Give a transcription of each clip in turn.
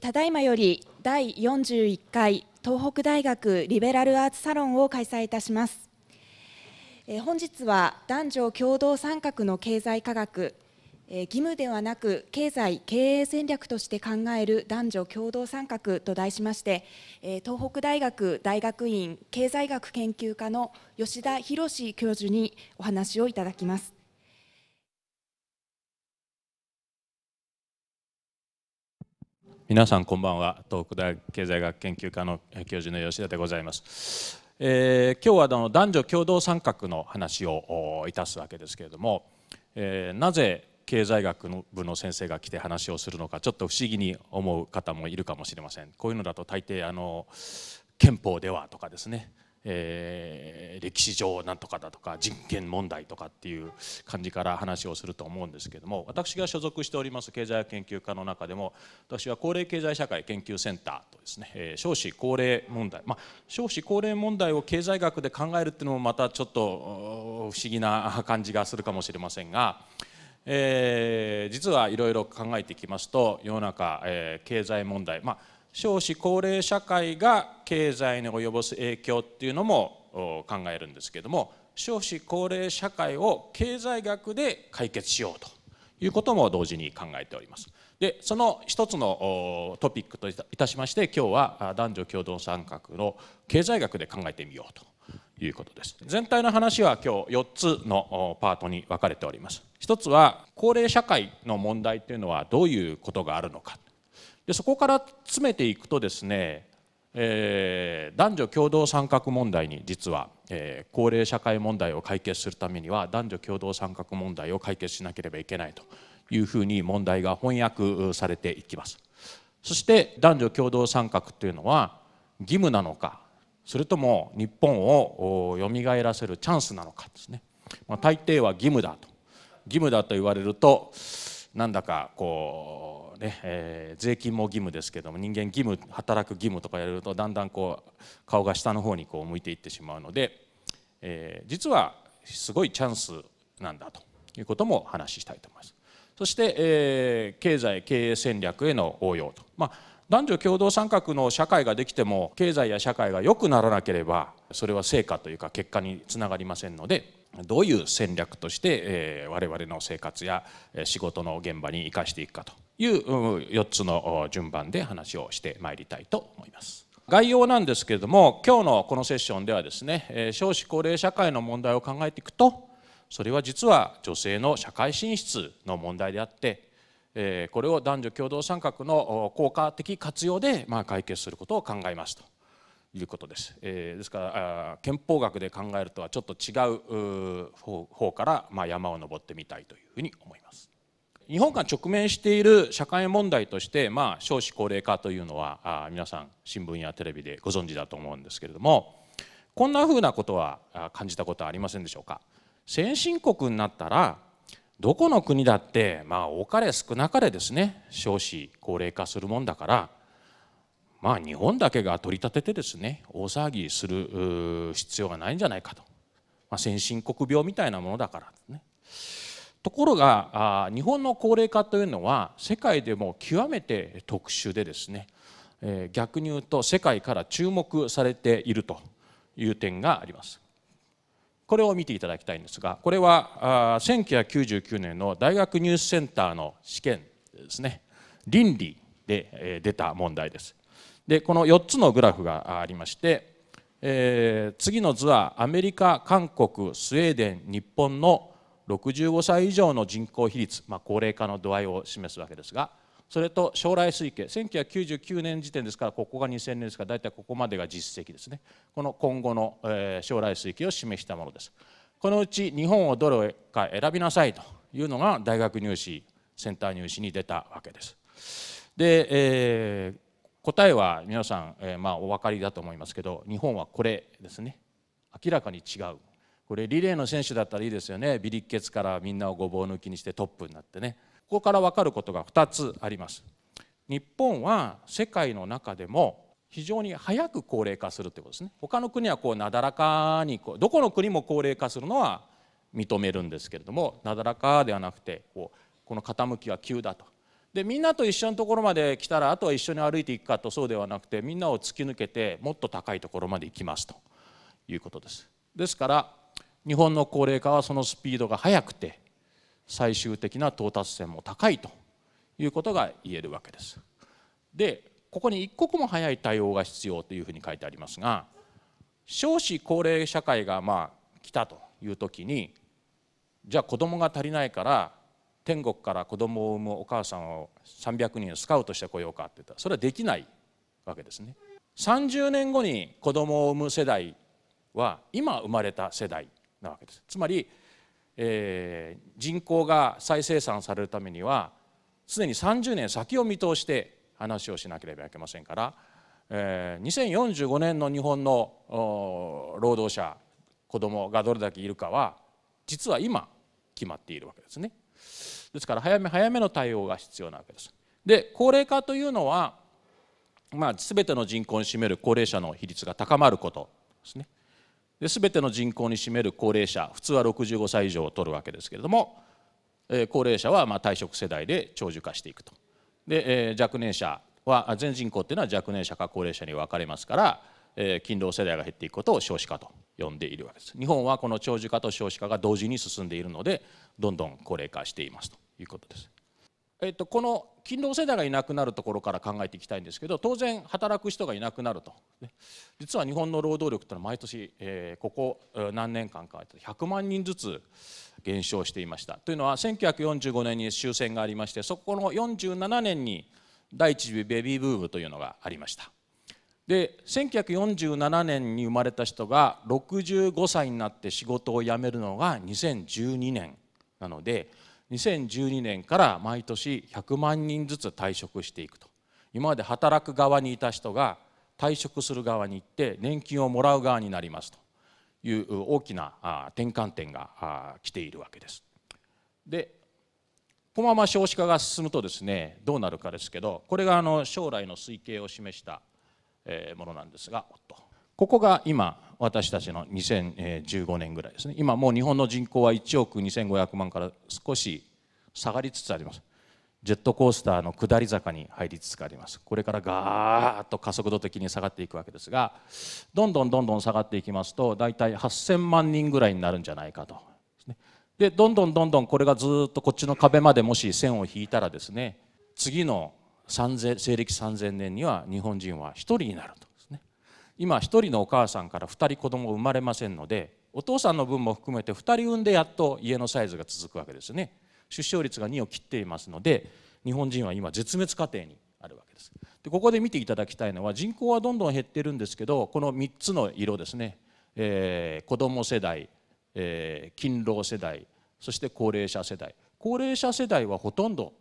ただいまより第41回東北大学リベラルアーツサロンを開催いたします、え本日は男女共同参画の経済科学、え義務ではなく経済経営戦略として考える男女共同参画と題しまして、え東北大学大学院経済学研究科の吉田博教授にお話をいただきます皆さんこんばんは東北大経済学研究科の教授の吉田でございます、えー、今日はあの男女共同参画の話をいたすわけですけれども、えー、なぜ経済学の部の先生が来て話をするのかちょっと不思議に思う方もいるかもしれませんこういうのだと大抵あの憲法ではとかですねえー、歴史上なんとかだとか人権問題とかっていう感じから話をすると思うんですけども私が所属しております経済研究科の中でも私は高齢経済社会研究センターとですね、えー、少子高齢問題、まあ、少子高齢問題を経済学で考えるっていうのもまたちょっと不思議な感じがするかもしれませんが。えー、実はいろいろ考えていきますと世の中、えー、経済問題まあ少子高齢社会が経済に及ぼす影響っていうのも考えるんですけども少子高齢社会を経済学で解決しようということも同時に考えております。でその一つのトピックといたしまして今日は男女共同参画の経済学で考えてみようということです全体の話は今日4つのパートに分かれております一つは高齢社会の問題というのはどういうことがあるのかでそこから詰めていくとですね、えー、男女共同参画問題に実は、えー、高齢社会問題を解決するためには男女共同参画問題を解決しなければいけないというふうに問題が翻訳されていきます。そして男女共同参画というのは義務なのかそれとも日本を蘇らせるチャンスなのかですね、まあ、大抵は義務だと義務だと言われるとなんだかこうね、えー、税金も義務ですけども人間義務働く義務とかやるとだんだんこう顔が下の方にこう向いていってしまうので、えー、実はすごいチャンスなんだということも話したいと思います。そして、えー、経済経営戦略への応用と、まあ、男女共同参画の社会ができても経済や社会が良くならなければそれは成果というか結果につながりませんのでどういう戦略として、え我々の生活や仕事の現場に生かしていくかという4つの順番で話をしてまいりたいと思います。概要なんですけれども今日のこのセッションではですね少子高齢社会の問題を考えていくとそれは実は女性の社会進出の問題であってこれを男女共同参画の効果的活用でま解決することを考えますと。いうことです、えー、ですから憲法学で考えるとはちょっと違う方から、まあ、山を登ってみたいというふうに思います日本が直面している社会問題として、まあ、少子高齢化というのはあ皆さん新聞やテレビでご存知だと思うんですけれどもこんなふうなことは感じたことはありませんでしょうか先進国になったらどこの国だってまあ多かれ少なかれですね少子高齢化するもんだからまあ日本だけが取り立ててですね大騒ぎする必要がないんじゃないかと、まあ、先進国病みたいなものだからね。ところが日本の高齢化というのは世界でも極めて特殊でですね、え逆に言うと世界から注目されているという点があります。これを見ていただきたいんですがこれは1999年の大学ニュースセンターの試験ですね倫理で出た問題です。でこの4つのグラフがありまして、えー、次の図はアメリカ韓国スウェーデン日本の65歳以上の人口比率、まあ、高齢化の度合いを示すわけですがそれと将来推計1999年時点ですからここが2000年ですから大体ここまでが実績ですねこの今後の、えー、将来推計を示したものですこのうち日本をどれか選びなさいというのが大学入試センター入試に出たわけですで、えー答えは皆さん、えー、まあお分かりだと思いますけど日本はこれですね明らかに違うこれリレーの選手だったらいいですよねビリッケツからみんなをごぼう抜きにしてトップになってねここから分かることが2つあります日本は世界の中でも非常に早く高齢化するということですね他の国はこうなだらかにこうどこの国も高齢化するのは認めるんですけれどもなだらかではなくてこうこの傾きは急だとでみんなと一緒のところまで来たらあとは一緒に歩いていくかとそうではなくてみんなを突き抜けてもっと高いところまで行きますということです。ですから日本の高齢化はそのスピードが速くて最終的な到達点も高いということが言えるわけです。でここに一刻も早い対応が必要というふうに書いてありますが少子高齢社会がまあ来たという時にじゃあ子どもが足りないから天国から子供を産むお母さんを300人スカウトしてこようかって言ったらそれはできないわけですね。30年後に子供を産む世代は今生まれた世代なわけです。つまり、えー、人口が再生産されるためにはすでに30年先を見通して話をしなければいけませんから、えー、2045年の日本の労働者子供がどれだけいるかは実は今決まっているわけですね。ですから早め早めの対応が必要なわけです。で高齢化というのは、まあ、全ての人口に占める高齢者の比率が高まることですね。で全ての人口に占める高齢者普通は65歳以上を取るわけですけれども、えー、高齢者はま退職世代で長寿化していくと。で、えー、若年者は全人口っていうのは若年者か高齢者に分かれますからえー、勤労世代が減っていくことを少子化と呼んでいるわけです日本はこの長寿化と少子化が同時に進んでいるのでどんどん高齢化していますということです、えっと、この勤労世代がいなくなるところから考えていきたいんですけど当然働く人がいなくなると実は日本の労働力というのは毎年、えー、ここ何年間か100万人ずつ減少していましたというのは1945年に終戦がありましてそこの47年に第一次ベビーブームというのがありましたで1947年に生まれた人が65歳になって仕事を辞めるのが2012年なので2012年から毎年100万人ずつ退職していくと今まで働く側にいた人が退職する側に行って年金をもらう側になりますという大きな転換点が来ているわけです。でこのまま少子化が進むとですねどうなるかですけどこれがあの将来の推計を示したものなんですがここが今私たちの2015年ぐらいですね今もう日本の人口は1億2500万から少し下がりつつありますジェットコースターの下り坂に入りつつありますこれからガーッと加速度的に下がっていくわけですがどんどんどんどん下がっていきますと大体8000万人ぐらいになるんじゃないかとでどんどんどんどんこれがずっとこっちの壁までもし線を引いたらですね次の西暦3000年には日本人は1人になるとですね今1人のお母さんから2人子供生まれませんのでお父さんの分も含めて2人産んでやっと家のサイズが続くわけですね出生率が2を切っていますので日本人は今絶滅過程にあるわけですでここで見ていただきたいのは人口はどんどん減ってるんですけどこの3つの色ですね、えー、子ども世代、えー、勤労世代そして高齢者世代高齢者世代はほとんど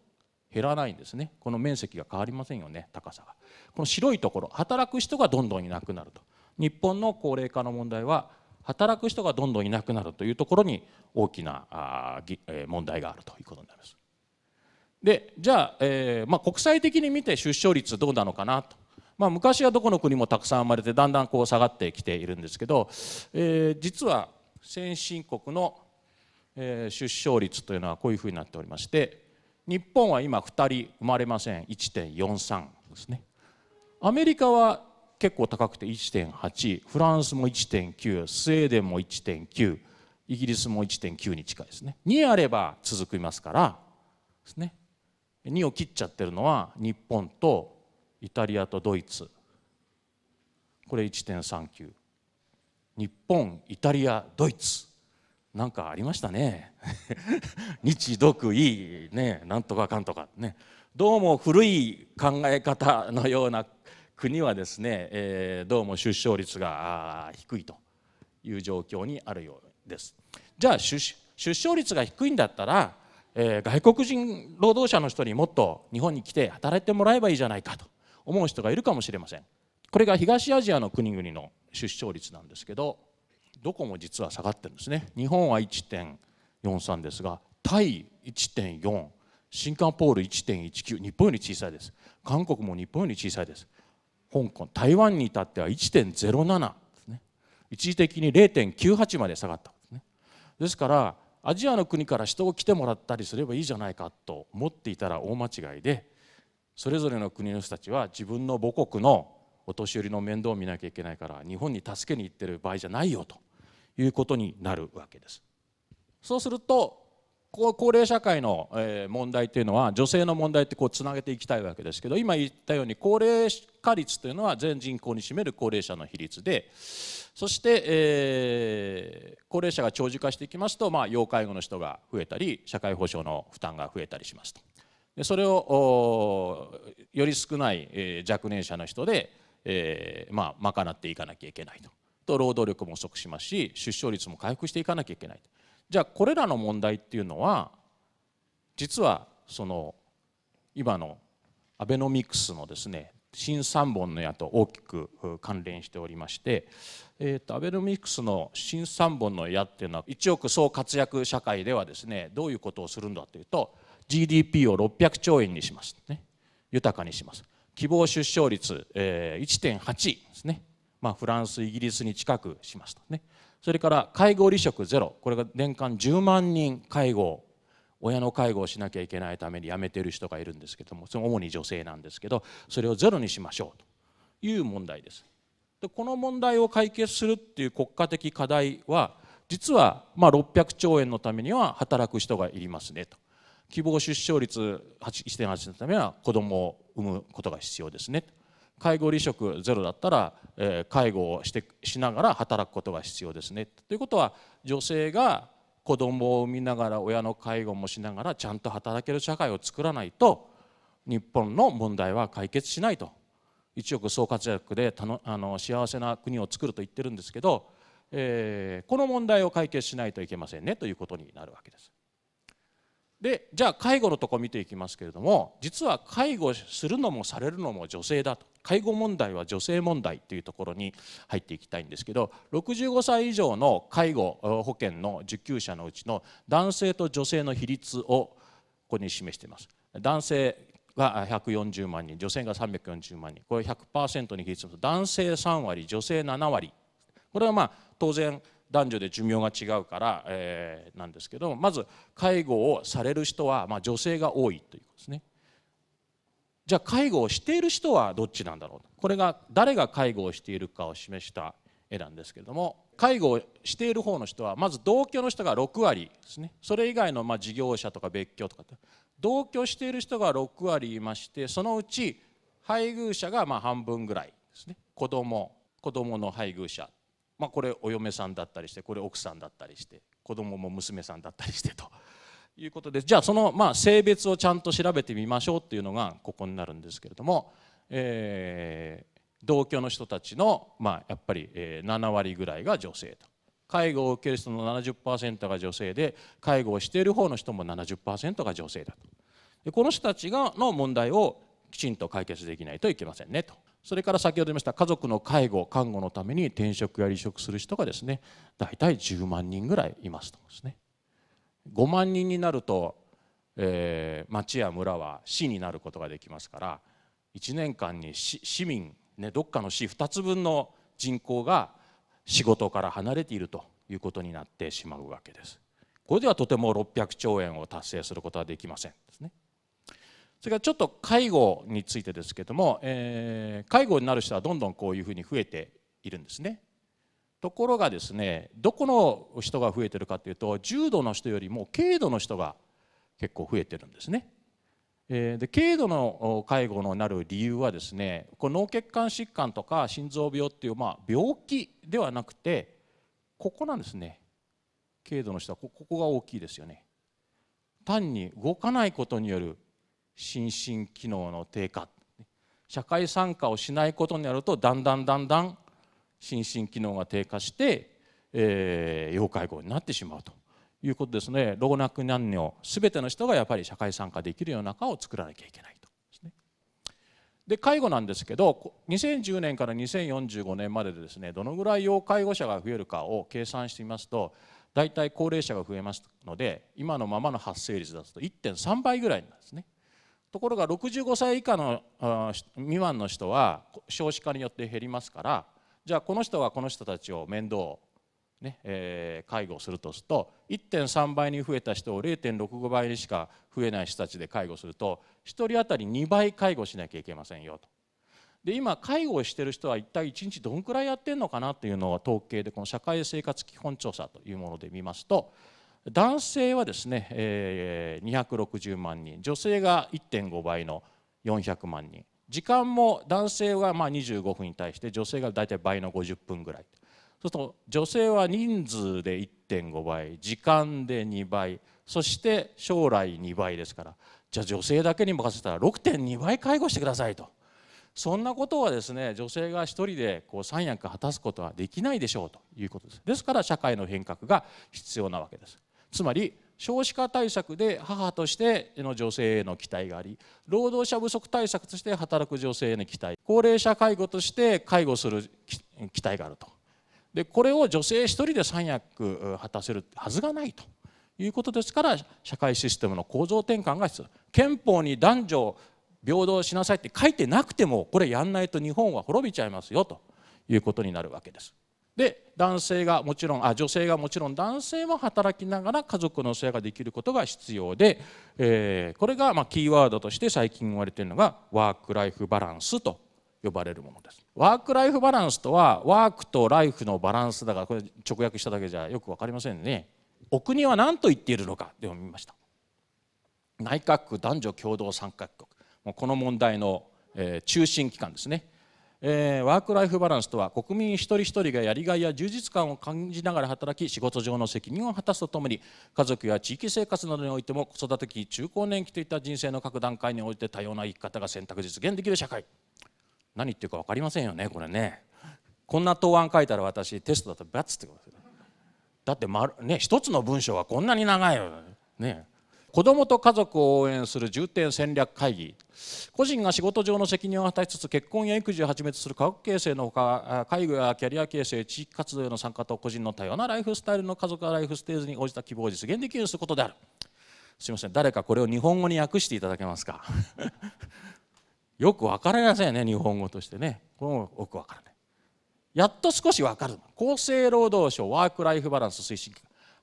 減らないんですねこの面積が変わりませんよね高さがこの白いところ働く人がどんどんいなくなると日本の高齢化の問題は働く人がどんどんいなくなるというところに大きなあ、え問題があるということになります。でじゃあ、えー、まあ、国際的に見て出生率どうなのかなと、まあ、昔はどこの国もたくさん生まれてだんだんこう下がってきているんですけど、えー、実は先進国の出生率というのはこういうふうになっておりまして日本は今2人生まれません1.43ですねアメリカは結構高くて1.8フランスも1.9スウェーデンも1.9イギリスも1.9に近いですね2あれば続きますからですね2を切っちゃってるのは日本とイタリアとドイツこれ1.39日本イタリアドイツなんかありましたね 日独いいねなんとかかんとかねどうも古い考え方のような国はですね、えー、どうも出生率が低いという状況にあるようです。じゃあ出生率が低いんだったら、えー、外国人労働者の人にもっと日本に来て働いてもらえばいいじゃないかと思う人がいるかもしれません。これが東アジアの国々の出生率なんですけどどこも実は下がってるんですね日本は1.43ですがタイ1.4シンガポール1.19日本より小さいです韓国も日本より小さいです香港台湾に至っては1.07ですね一時的に0.98まで下がったんですねですからアジアの国から人を来てもらったりすればいいじゃないかと思っていたら大間違いでそれぞれの国の人たちは自分の母国のお年寄りの面倒を見なきゃいけないから日本に助けに行ってる場合じゃないよということになるわけです。そうすると高齢社会の問題というのは女性の問題ってこうつなげていきたいわけですけど今言ったように高齢化率というのは全人口に占める高齢者の比率でそして、えー、高齢者が長寿化していきますと、まあ、要介護の人が増えたり社会保障の負担が増えたりしますとでそれをより少ない、えー、若年者の人で、えーまあ、賄っていかなきゃいけないと。と労働力も不足しますし出生率も回復していかなきゃいけないじゃあこれらの問題っていうのは実はその今のアベノミクスのですね新3本の矢と大きく関連しておりまして、えーと、アベノミクスの新3本の矢っていうのは1億総活躍社会ではですねどういうことをするんだというと GDP を600兆円にします、ね、豊かにします希望出生率、えー、1.8ですねまあ、フランスイギリスに近くしましたねそれから介護離職ゼロこれが年間10万人介護親の介護をしなきゃいけないために辞めてる人がいるんですけどもその主に女性なんですけどそれをゼロにしましょうという問題です。でこの問題を解決するっていう国家的課題は実はまあ600兆円のためには働く人がいりますねと希望出生率1.8のためには子供を産むことが必要ですね介護離職ゼロだったら、えー、介護をしてしながら働くことが必要ですね。ということは女性が子供を産みながら親の介護もしながらちゃんと働ける社会を作らないと日本の問題は解決しないと一億総活躍でたのあの幸せな国を作ると言ってるんですけど、えー、この問題を解決しないといけませんねということになるわけです。でじゃあ介護のとこ見ていきますけれども実は介護するのもされるのも女性だと介護問題は女性問題というところに入っていきたいんですけど65歳以上の介護保険の受給者のうちの男性と女性の比率をここに示しています。男性が140万人女性が340万人これ100%に比率すると男性3割女性7割これはまあ当然男女で寿命が違うから、えー、なんですけどまず介護をされる人は、まあ、女性が多いということですね。じゃあ介護をしている人はどっちなんだろうこれが誰が介護をしているかを示した絵なんですけれども介護をしている方の人はまず同居の人が6割ですねそれ以外のま事業者とか別居とか同居している人が6割いましてそのうち配偶者がま半分ぐらいですね子供子供の配偶者まあ、これお嫁さんだったりしてこれ奥さんだったりして子供も娘さんだったりしてと いうことでじゃあそのまあ性別をちゃんと調べてみましょうっていうのがここになるんですけれども、えー、同居の人たちのまあやっぱり7割ぐらいが女性と。介護を受ける人の70%が女性で介護をしている方の人も70%が女性だとでこの人たちがの問題をきちんと解決できないといけませんねとそれから先ほど言いました家族の介護看護のために転職や離職する人がですね大体10万人ぐらいいますとですね5万人になると、えー、町や村は市になることができますから1年間に市民、ね、どっかの市2つ分の人口が仕事から離れているということになってしまうわけです。これではとても600兆円を達成することはできませんですね。それからちょっと介護についてですけども、えー、介護になる人はどんどんこういうふうに増えているんですね。ところがですねどこの人が増えてるかというと重度の人よりも軽度の人が結構増えてるんですね。で軽度の介護のなる理由はですねこの脳血管疾患とか心臓病っていう、まあ、病気ではなくてここなんですね軽度の人はここが大きいですよね単に動かないことによる心身機能の低下社会参加をしないことになるとだんだんだんだん心身機能が低下して、えー、要介護になってしまうということですね老若男女全ての人がやっぱり社会参加できるような中を作らなきゃいけないとですね。で介護なんですけど2010年から2045年まででですねどのぐらい要介護者が増えるかを計算してみますと大体高齢者が増えますので今のままの発生率だと1.3倍ぐらいなんですね。ところが65歳以下の未満の人は少子化によって減りますからじゃあこの人はこの人たちを面倒ねえー、介護するとすると1.3倍に増えた人を0.65倍にしか増えない人たちで介護すると1人当たり2倍介護しなきゃいけませんよと。で今介護をしている人は一体一日どんくらいやってるのかなというのを統計でこの社会生活基本調査というもので見ますと男性はですね、えー、260万人女性が1.5倍の400万人時間も男性はまあ25分に対して女性が大体倍の50分ぐらいそうすると女性は人数で1.5倍時間で2倍そして将来2倍ですからじゃあ女性だけに任せたら6.2倍介護してくださいとそんなことはですね女性が1人でこう三役果たすことはできないでしょうということですですから社会の変革が必要なわけですつまり少子化対策で母としての女性への期待があり労働者不足対策として働く女性への期待高齢者介護として介護する期待があるとでこれを女性1人で三役果たせるはずがないということですから社会システムの構造転換が必要憲法に男女平等しなさいって書いてなくてもこれやんないと日本は滅びちゃいますよということになるわけです。で男性がもちろんあ女性がもちろん男性も働きながら家族の世話ができることが必要で、えー、これがまキーワードとして最近言われているのがワーク・ライフ・バランスと呼ばれるものです。ワーク・ライフ・バランスとはワークとライフのバランスだからこれ直訳しただけじゃよく分かりませんね。お国は何と言っているのかでも見ました。内閣男女共同参画国もうこの問題の中心機関ですね。えー、ワーク・ライフ・バランスとは国民一人一人がやりがいや充実感を感じながら働き仕事上の責任を果たすとともに家族や地域生活などにおいても子育て期中高年期といった人生の各段階において多様な生き方が選択実現できる社会何言ってるか分かりませんよねこれねこんな答案書いたら私テストだとバツってことですだって、ま、ね一つの文章はこんなに長いよね子どもと家族を応援する重点戦略会議個人が仕事上の責任を果たしつつ結婚や育児をはじめとする家族形成のほか介護やキャリア形成地域活動への参加と個人の多様なライフスタイルの家族やライフステージに応じた希望を実現できるようにすることであるすいません誰かこれを日本語に訳していただけますか よく分からないんよね日本語としてねこれもよく分からないやっと少し分かる厚生労働省ワーク・ライフ・バランス推進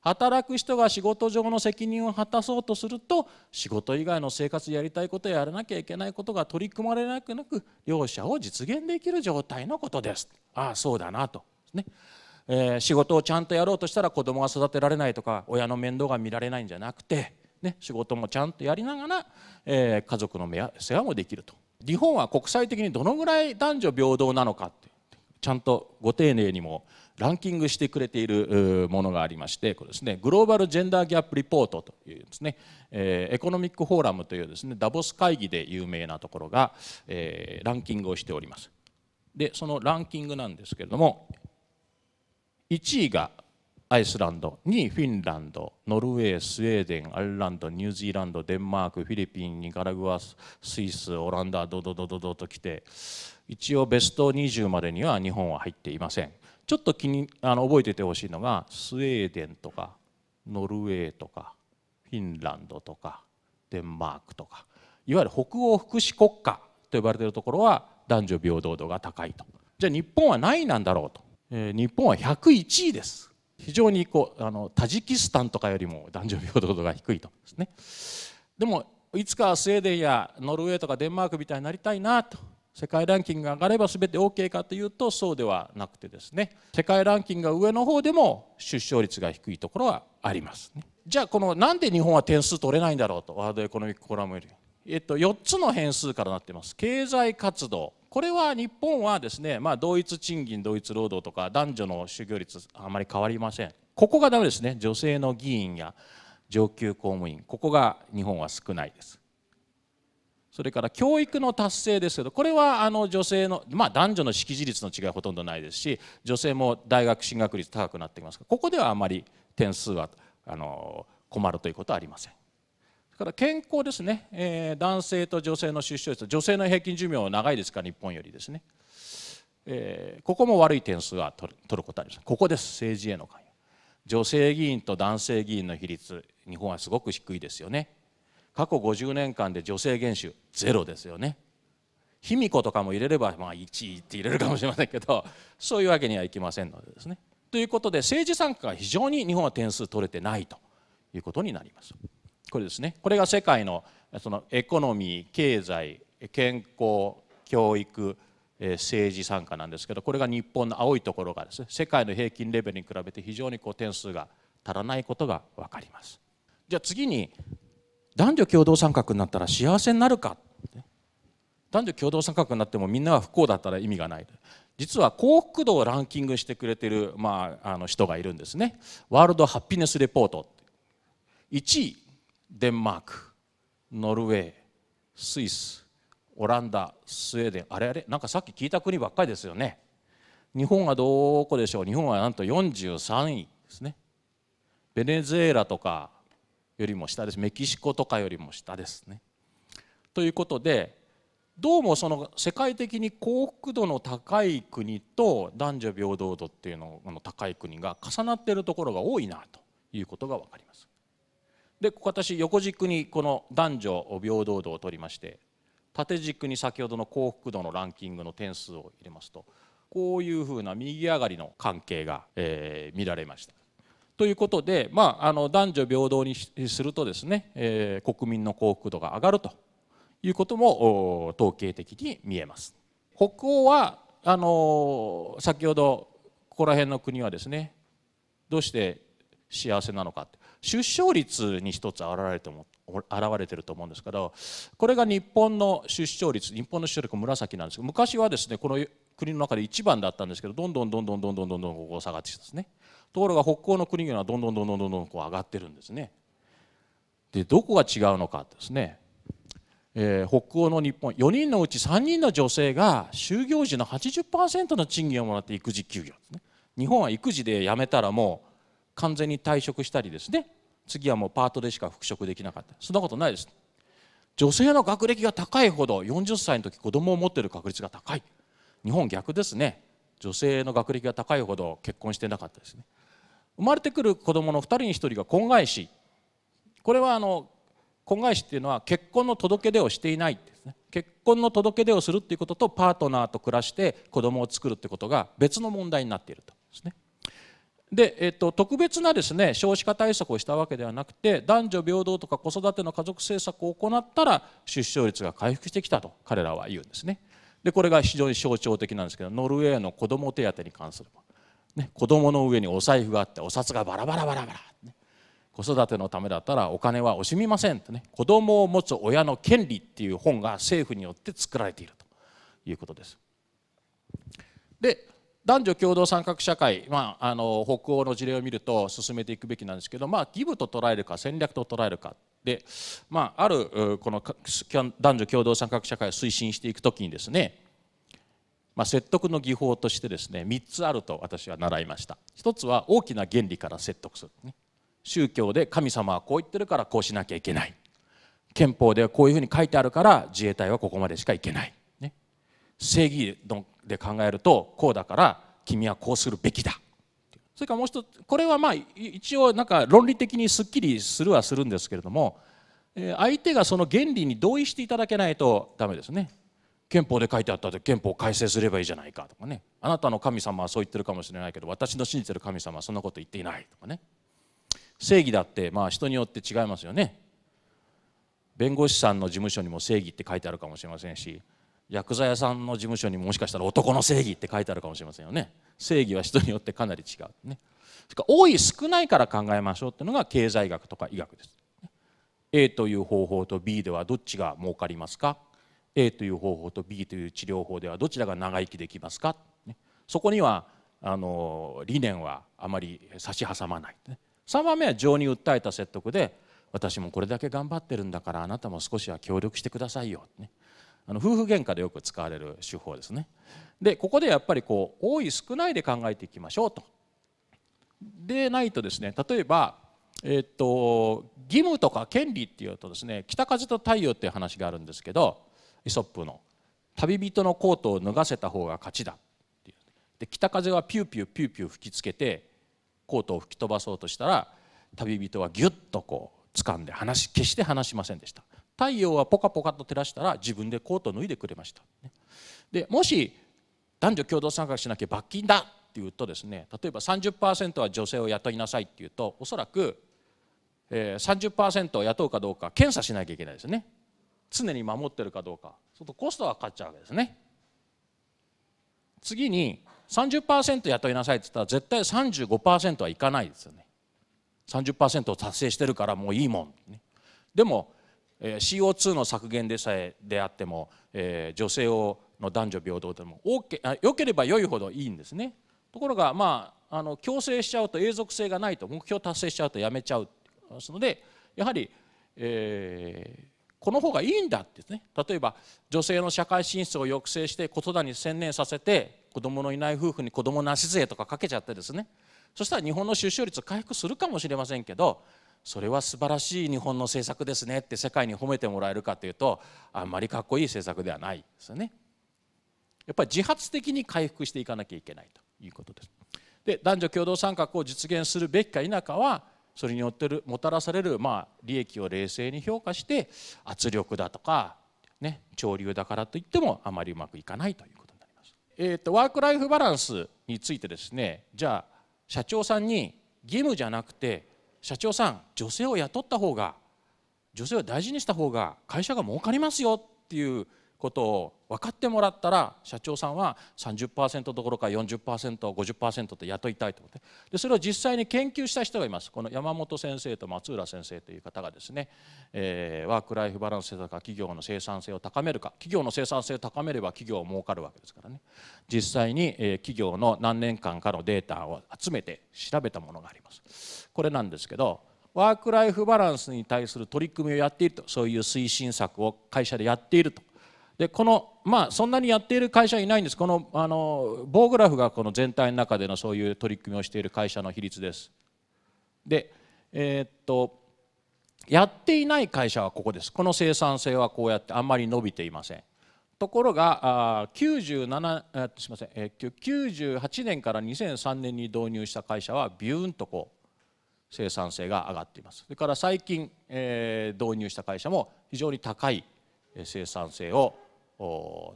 働く人が仕事上の責任を果たそうとすると仕事以外の生活やりたいことやらなきゃいけないことが取り組まれなくなく両者を実現できる状態のことです。ああそうだなと、ねえー、仕事をちゃんとやろうとしたら子供が育てられないとか親の面倒が見られないんじゃなくて、ね、仕事もちゃんとやりながら、えー、家族の世話もできると。日本は国際的にどのぐらい男女平等なのかってちゃんとご丁寧にもランキングしてくれているものがありましてこれですねグローバル・ジェンダー・ギャップ・リポートというですね、えエコノミック・フォーラムというですねダボス会議で有名なところが、えランキングをしております。でそのランキングなんですけれども1位がアイスランド2位フィンランドノルウェースウェーデンアイルランドニュージーランドデンマークフィリピンニカラグアスイスオランダドドドドドときて一応ベスト20までには日本は入っていません。ちょっと気にあの覚えていてほしいのがスウェーデンとかノルウェーとかフィンランドとかデンマークとかいわゆる北欧福祉国家と呼ばれているところは男女平等度が高いとじゃあ日本は何位なんだろうと、えー、日本は101位です非常にこうあのタジキスタンとかよりも男女平等度が低いとですねでもいつかスウェーデンやノルウェーとかデンマークみたいになりたいなと世界ランキングが上がれば全て OK かというとそうではなくてですね世界ランキングが上の方でも出生率が低いところはあります、ね、じゃあこのなんで日本は点数取れないんだろうとワールドエコノミックコラムより、えっと、4つの変数からなってます経済活動これは日本はですね、まあ、同一賃金同一労働とか男女の就業率あまり変わりませんここがダメですね女性の議員や上級公務員ここが日本は少ないですそれから教育の達成ですけどこれはあの女性の、まあ、男女の識字率の違いはほとんどないですし女性も大学進学率高くなってきますがここではあまり点数はあの困るということはありません。それから健康ですね、えー、男性と女性の出生率女性の平均寿命は長いですから日本よりですね、えー、ここも悪い点数は取る取ることはありませんここです政治への関与女性議員と男性議員の比率日本はすごく低いですよね過去50年間で女性減収ゼロですよね卑弥呼とかも入れればまあ1位って入れるかもしれませんけど そういうわけにはいきませんのでですねということで政治参加が非常に日本は点数取れてないということになりますこれですねこれが世界のそのエコノミー経済健康教育政治参加なんですけどこれが日本の青いところがですね世界の平均レベルに比べて非常にこう点数が足らないことが分かりますじゃあ次に男女共同参画になったら幸せになるか男女共同参画になってもみんなが不幸だったら意味がない実は幸福度をランキングしてくれてる、まあ、あの人がいるんですねワールドハッピネスレポート1位デンマークノルウェースイスオランダスウェーデンあれあれなんかさっき聞いた国ばっかりですよね日本はどこでしょう日本はなんと43位ですねベネズエラとかよりも下ですメキシコとかよりも下ですね。ということでどうもその世界的に幸福度の高い国と男女平等度っていうのの高い国が重なっているところが多いなということが分かります。で私横軸にこの男女平等度を取りまして縦軸に先ほどの幸福度のランキングの点数を入れますとこういうふうな右上がりの関係が、えー、見られました。ということで、まあ、あの男女平等にするとですね、えー、国民の幸福度が上がるということも統計的に見えます。北欧はあの先ほどここら辺の国はですねどうして幸せなのか出生率に一つ現れても現れてると思うんですけどこれが日本の出生率日本の出生率紫なんですけど昔はですねこの国の中で一番だったんですけどどんどんどんどんどんどんどんどんここ下がってきたんですね。ところが北欧の国々はどんどんどんどんどんどんこう上がってるんですね。でどこが違うのかですね、えー、北欧の日本4人のうち3人の女性が就業時の80%の賃金をもらって育児休業ですね日本は育児で辞めたらもう完全に退職したりですね次はもうパートでしか復職できなかったそんなことないです女性の学歴が高いほど40歳の時子供を持ってる確率が高い日本逆ですね女性の学歴が高いほど結婚してなかったですね生まれてくる子どもの2人に1人が婚外子これはあの婚外子っていうのは結婚の届け出をしていないですね結婚の届け出をするっていうこととパートナーと暮らして子供を作るってことが別の問題になっているとですね。で、えっと、特別なですね少子化対策をしたわけではなくて男女平等とか子育ての家族政策を行ったら出生率が回復してきたと彼らは言うんですね。でこれが非常に象徴的なんですけどノルウェーの子ども手当に関するものね、子供の上にお財布があってお札がバラバラバラバラ、ね、子育てのためだったらお金は惜しみませんとね子供を持つ親の権利っていう本が政府によって作られているということです。で男女共同参画社会、まあ、あの北欧の事例を見ると進めていくべきなんですけど、まあ、義務と捉えるか戦略と捉えるかで、まあ、あるこの男女共同参画社会を推進していくときにですねまあ、説得の技法としてですね3つあると私は習いました1つは大きな原理から説得する、ね、宗教で神様はこう言ってるからこうしなきゃいけない憲法ではこういうふうに書いてあるから自衛隊はここまでしかいけない、ね、正義で考えるとこうだから君はこうするべきだそれからもう一つこれはまあ一応なんか論理的にすっきりするはするんですけれども相手がその原理に同意していただけないとダメですね憲法で書いてあったら憲法を改正すればいいじゃないかとかねあなたの神様はそう言ってるかもしれないけど私の信じてる神様はそんなこと言っていないとかね正義だってまあ人によって違いますよね弁護士さんの事務所にも正義って書いてあるかもしれませんし薬剤屋さんの事務所にももしかしたら男の正義って書いてあるかもしれませんよね正義は人によってかなり違うねそか多い少ないから考えましょうっていうのが経済学とか医学です A という方法と B ではどっちが儲かりますか A という方法と B という治療法ではどちらが長生きできますか、ね、そこにはあの理念はあまり差し挟まない、3番目は情に訴えた説得で私もこれだけ頑張ってるんだからあなたも少しは協力してくださいよ、ね、あの夫婦喧嘩でよく使われる手法ですね。でここでやっぱりこう多い少ないで考えていきましょうと。でないとですね例えば、えっと義務とか権利っていうとですね北風と太陽っていう話があるんですけどイソップの「旅人のコートを脱がせた方が勝ちだ」で北風はピューピューピューピュー吹きつけてコートを吹き飛ばそうとしたら旅人はギュッとこう掴んで話決して離しませんでした太陽はポカポカと照らしたら自分でコートを脱いでくれましたでもし男女共同参画しなきゃ罰金だっていうとですね例えば30%は女性を雇いなさいっていうとおそらく、えー、30%を雇うかどうか検査しなきゃいけないですね常に守ってるかどうかそうするとコストがかかっちゃうわけですね次に30%雇いなさいって言ったら絶対35%はいかないですよね30%を達成してるからもういいもん、ね、でも CO2 の削減でさえであっても、えー、女性をの男女平等でも OK あ良ければ良いほどいいんですねところがまああの強制しちゃうと永続性がないと目標達成しちゃうとやめちゃうですのでやはり、えー、この方がいいんだってですね例えば女性の社会進出を抑制して子育てに専念させて子供のいない夫婦に子供なし税とかかけちゃってですねそしたら日本の出生率回復するかもしれませんけどそれは素晴らしい日本の政策ですねって世界に褒めてもらえるかというとあんまりかっこいい政策ではないですよね。やっぱり自発的に回復していかなきゃいけないということです。で男女共同参画を実現するべきか否かはそれによってるもたらされる、まあ、利益を冷静に評価して圧力だとか、ね、潮流だからといってもあまりうまくいかないということになります。えーと、ワーク・ライフ・バランスについてですねじゃあ社長さんに義務じゃなくて社長さん女性を雇った方が女性を大事にした方が会社が儲かりますよっていうことを分かってもらったら社長さんは30%どころか 40%50% って雇いたいと思ってでそれを実際に研究した人がいますこの山本先生と松浦先生という方がですね、えー、ワーク・ライフ・バランスとか企業の生産性を高めるか企業の生産性を高めれば企業を儲かるわけですからね実際に、えー、企業の何年間かのデータを集めて調べたものがあります。これなんですけどワーク・ライフ・バランスに対する取り組みをやっているとそういう推進策を会社でやっているとでこのまあそんなにやっている会社はいないんですこのあの棒グラフがこの全体の中でのそういう取り組みをしている会社の比率です。でえー、っとやっていない会社はここですこの生産性はこうやってあんまり伸びていません。ところがあ97すみません98年から2003年に導入した会社はビューンとこう生産性が上がっていますそれから最近、えー、導入した会社も非常に高い生産性をの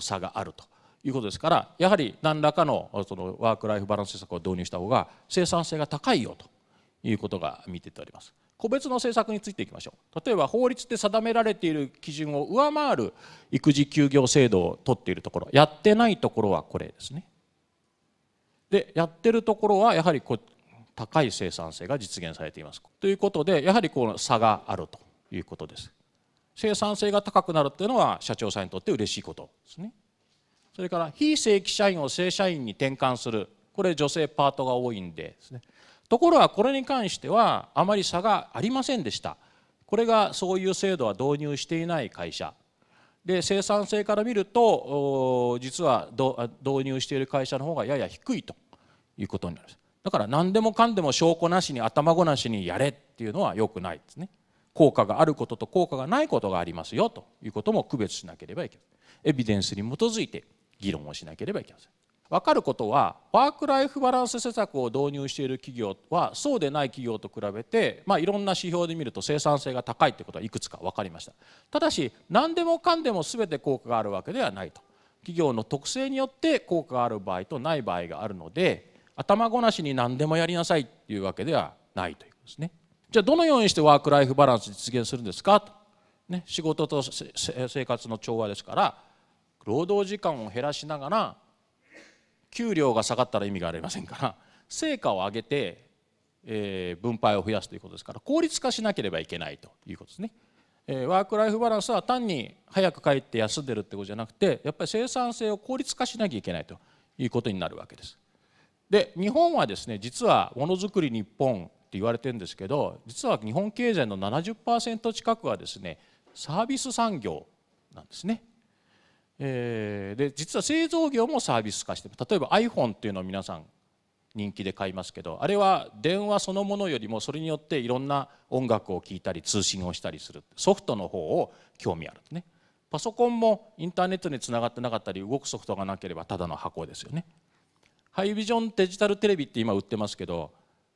差があるということですからやはり何らかのそのワーク・ライフ・バランス政策を導入した方が生産性が高いよということが見てております。個別の政策についていきましょう例えば法律で定められている基準を上回る育児休業制度を取っているところやってないところはこれですねでやってるところはやはりこう高い生産性が実現されていますということでやはりこの差があるということです生産性が高くなるっていうのは社長さんにとって嬉しいことですねそれから非正規社員を正社員に転換するこれ女性パートが多いんでですねところがこれに関してはあまり差がありませんでしたこれがそういう制度は導入していない会社で生産性から見ると実は導入している会社の方がやや低いということになりますだから何でもかんでも証拠なしに頭ごなしにやれっていうのはよくないですね。効果があることと効果がないことがありますよということも区別しなければいけませんエビデンスに基づいて議論をしなければいけません分かることはワーク・ライフ・バランス施策を導入している企業はそうでない企業と比べて、まあ、いろんな指標で見ると生産性が高いということはいくつか分かりましたただし何でもかんでも全て効果があるわけではないと企業の特性によって効果がある場合とない場合があるので頭ごなしに何でもやりなさいっていうわけではないということですね。じゃあどのようにしてワーク・ライフ・バランス実現するんですかと、ね、仕事と生活の調和ですから労働時間を減らしながら給料が下がったら意味がありませんから成果を上げて、えー、分配を増やすということですから効率化しなければいけないということですね。えー、ワーク・ライフ・バランスは単に早く帰って休んでるってことじゃなくてやっぱり生産性を効率化しなきゃいけないということになるわけです。で日本はですね実はものづくり日本って言われてるんですけど実は日本経済の70%近くはですねサービス産業なんですね。えー、で実は製造業もサービス化して例えば iPhone っていうのを皆さん人気で買いますけどあれは電話そのものよりもそれによっていろんな音楽を聴いたり通信をしたりするソフトの方を興味あるねパソコンもインターネットにつながってなかったり動くソフトがなければただの箱ですよねハイビジョンデジタルテレビって今売ってますけど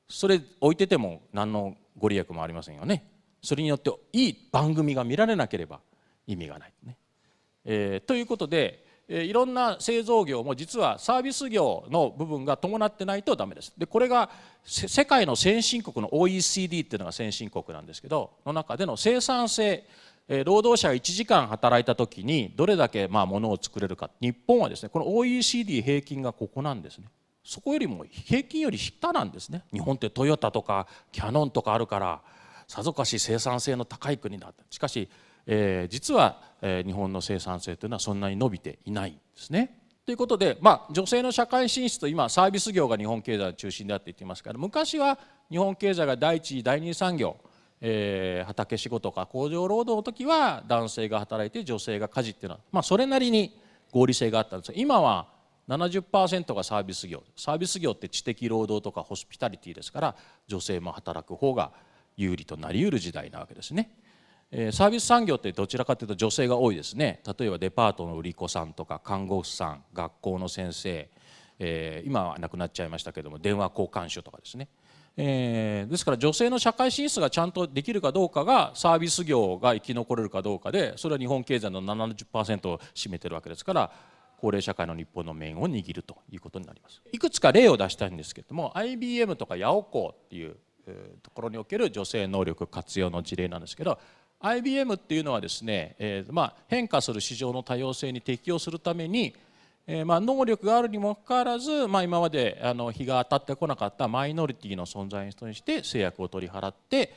それ置いてても何のご利益もありませんよねそれによっていい番組が見られなければ意味がない、ねえー、ということで、えー、いろんな製造業も実はサービス業の部分が伴ってないとダメですでこれが世界の先進国の OECD っていうのが先進国なんですけどの中での生産性労働者が1時間働いた時にどれだけまあ物を作れるか日本はですねこの OECD 平均がここなんですね。そこよりも平均より下なんですね日本ってトヨタとかキヤノンとかあるからさぞかし生産性の高い国だってしかし、えー、実は、えー、日本の生産性というのはそんなに伸びていないんですね。ということで、まあ、女性の社会進出と今サービス業が日本経済の中心であって言ってますから昔は日本経済が第一第二産業、えー、畑仕事か工場労働の時は男性が働いて女性が家事っていうのは、まあ、それなりに合理性があったんですが今は70%がサービス業サービス業って知的労働とかホスピタリティですから女性も働く方が有利となりうる時代なわけですね。サービス産業ってどちらかというと女性が多いですね例えばデパートの売り子さんとか看護婦さん学校の先生、えー、今は亡くなっちゃいましたけども電話交換所とかですね、えー、ですから女性の社会進出がちゃんとできるかどうかがサービス業が生き残れるかどうかでそれは日本経済の70%を占めてるわけですから高齢社会の日本の面を握るということになりますいくつか例を出したいんですけれども IBM とかヤオコーっていうところにおける女性能力活用の事例なんですけど IBM っていうのはですね、えー、まあ、変化する市場の多様性に適応するために、えー、まあ、能力があるにもかかわらず、まあ、今まであの日が当たってこなかったマイノリティの存在にして制約を取り払って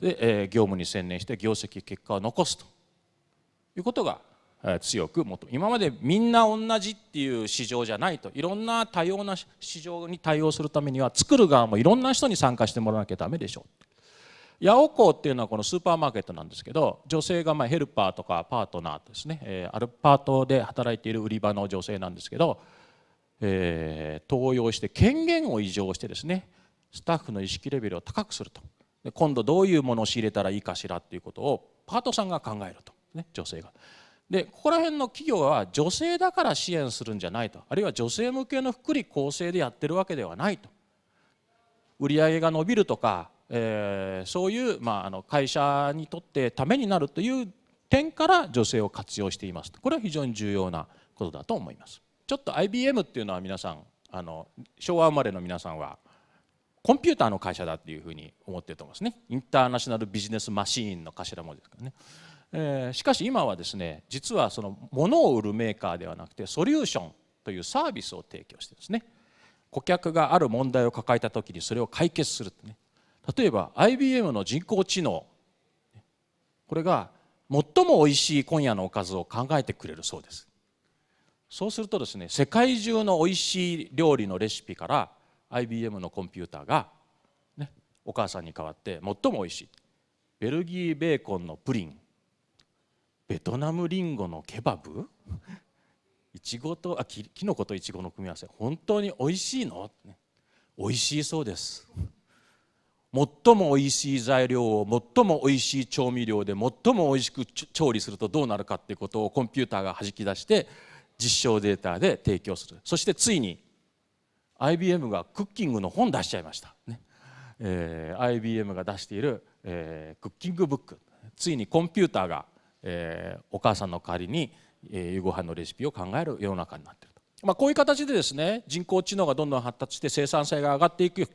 で、えー、業務に専念して業績結果を残すということが強く求め今までみんな同じっていう市場じゃないといろんな多様な市場に対応するためには作る側もいろんな人に参加してもらわなきゃダメでしょうヤオコーっていうのはこのスーパーマーケットなんですけど女性がまヘルパーとかパートナーですね、えアルパートで働いている売り場の女性なんですけど、えー、登用して権限を異常してですねスタッフの意識レベルを高くするとで今度どういうものを仕入れたらいいかしらっていうことをパートさんが考えると、ね、女性が。でここら辺の企業は女性だから支援するんじゃないとあるいは女性向けの福利厚生でやってるわけではないと売上が伸びるとか、えー、そういう、まあ、あの会社にとってためになるという点から女性を活用していますこれは非常に重要なことだと思いますちょっと IBM っていうのは皆さんあの昭和生まれの皆さんはコンピューターの会社だっていうふうに思ってると思いますねインターナショナルビジネスマシーンの頭文字ですからねえー、しかし今はですね実はそのものを売るメーカーではなくてソリューションというサービスを提供してですね顧客がある問題を抱えた時にそれを解決する、ね、例えば IBM の人工知能これが最もおいしい今夜のおかずを考えてくれるそうですそうするとですね世界中のおいしい料理のレシピから IBM のコンピューターが、ね、お母さんに代わって最もおいしいベルギーベーコンのプリンベトナムリンゴのケバブ いちごとあききのこといちごの組み合わせ本当においしいの、美味しいそうです最も美味しい材料を最も美味しい調味料で最も美味しく調理するとどうなるかっていうことをコンピューターがはじき出して実証データで提供するそしてついに IBM がクッキングの本出しちゃいました、ねえー、IBM が出している、えー、クッキングブックついにコンピューターが「えー、お母さんの代わりに、えー、夕ご飯のレシピを考える世の中になっていると、まあ、こういう形でですね人工知能がどんどん発達して生産性が上がっていく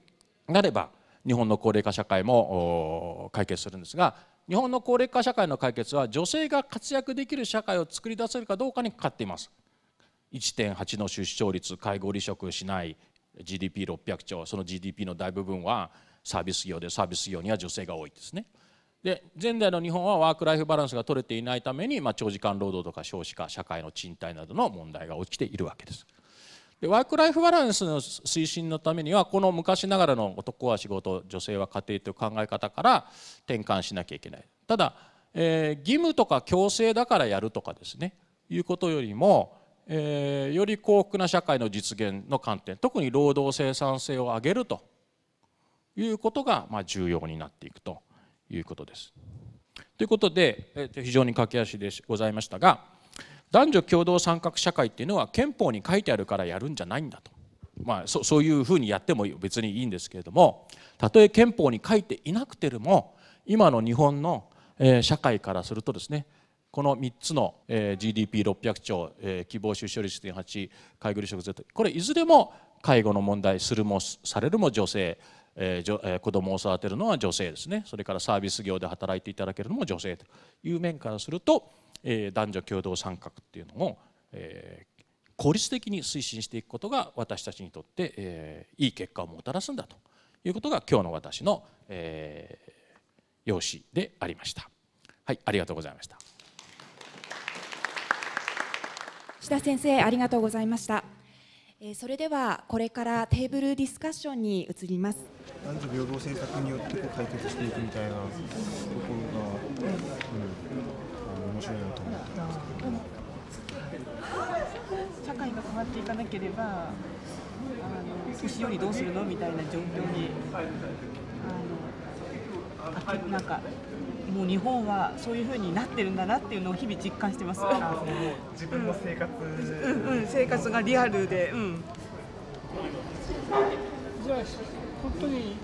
なれば日本の高齢化社会も解決するんですが日本の高齢化社会の解決は女性が活躍できる社会を作り出せるかどうかにかかっています1.8の出生率介護離職しない GDP600 兆その GDP の大部分はサービス業でサービス業には女性が多いですね。で前代の日本はワーク・ライフ・バランスが取れていないために、まあ、長時間労働とか少子化社会の賃貸などの問題が起きているわけです。でワーク・ライフ・バランスの推進のためにはこの昔ながらの男は仕事女性は家庭という考え方から転換しなきゃいけない。ただ、えー、義務とか強制だからやるとかですねいうことよりも、えー、より幸福な社会の実現の観点特に労働生産性を上げるということが、まあ、重要になっていくということです。ということで、えー、非常に駆け足でございましたが男女共同参画社会っていうのは憲法に書いてあるからやるんじゃないんだと、まあ、そそういうふうにやっても別にいいんですけれどもたとえ憲法に書いていなくても今の日本の、えー、社会からするとですねこの3つの GDP600 兆、えー、希望出生率1.8介護離職税とこれいずれも介護の問題するもされるも女性え子どもを育てるのは女性ですねそれからサービス業で働いていただけるのも女性という面からすると、え男女共同参画っていうのを、え効率的に推進していくことが私たちにとって、えいい結果をもたらすんだということが今日の私の、え用紙でありました。はい、ありがとうございました。田先生ありがとうございました。えそれではこれからテーブルディスカッションに移ります男女平等政策によってこう解決していくみたいなところが、うん、面白いなと思ってますけど、社会が変わっていかなければあの年寄りどうするのみたいな状況にあのなんかもう日本はそういうふうになってるんだなっていうのを日々実感してます。自分の生活、うんうん、うん、生活がリアルで、うん、じゃあ本当に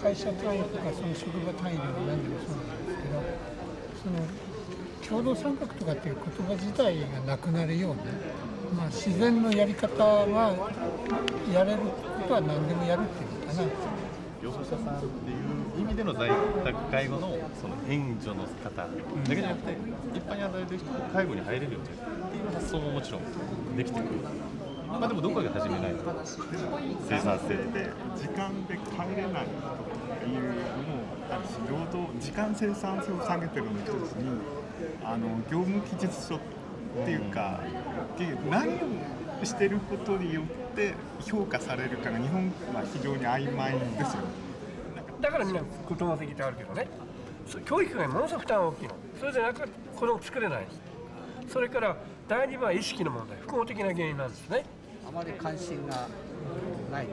会社単位とかその職場単位でも何でもそうなんですけど、その共同参画とかっていう言葉自体がなくなるような、まあ、自然のやり方はやれることは何でもやるっていうのかな。意味での在宅介護のその援助の方だけじゃなくて、一般に与える人も介護に入れるよねっていう発想ももちろんできてくる。まあ、でもどこかで始めないと生産性って時間で帰れないというのもあるし労働時間生産性を下げてるの一つにあの業務記述書っていうか、うん、何をしてることによって評価されるかが日本は非常に曖昧ですよね。だからみんな子供的ってあるけどね教育がものすごく負担が大きいのそれじゃなく子供作れないそれから第2番は意識の問題複合的な原因なんですねあまり関心がないと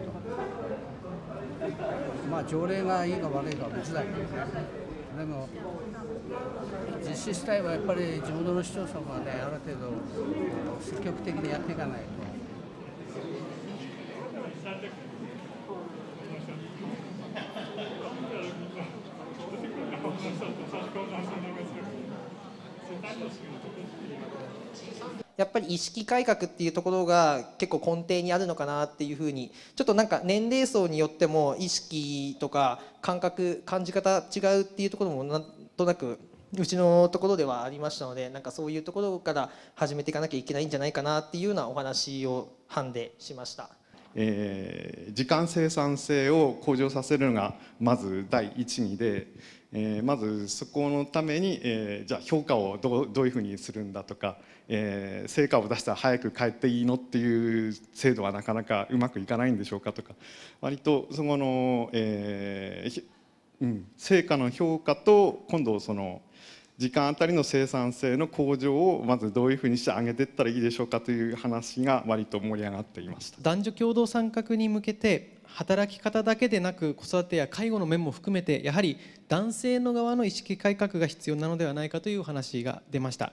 まあ条例がいいか悪いかは別だけどねでも実施したいはやっぱり地元の市町村がねある程度積極的にやっていかないと。やっぱり意識改革っていうところが結構根底にあるのかなっていうふうにちょっとなんか年齢層によっても意識とか感覚感じ方違うっていうところもなんとなくうちのところではありましたのでなんかそういうところから始めていかなきゃいけないんじゃないかなっていうようなお話を班でしました。えー、時間生産性を向上させるのがまず第一義で、えー、まずそこのために、えー、じゃあ評価をどうどういうふうにするんだとか、えー、成果を出したら早く帰っていいのっていう制度はなかなかうまくいかないんでしょうかとか割とそこの、えーうん、成果の評価と今度その、時間あたりの生産性の向上をまずどういうふうにして上げていったらいいでしょうかという話が割と盛り上がっていました男女共同参画に向けて働き方だけでなく子育てや介護の面も含めてやはり男性の側の意識改革が必要なのではないかという話が出ました。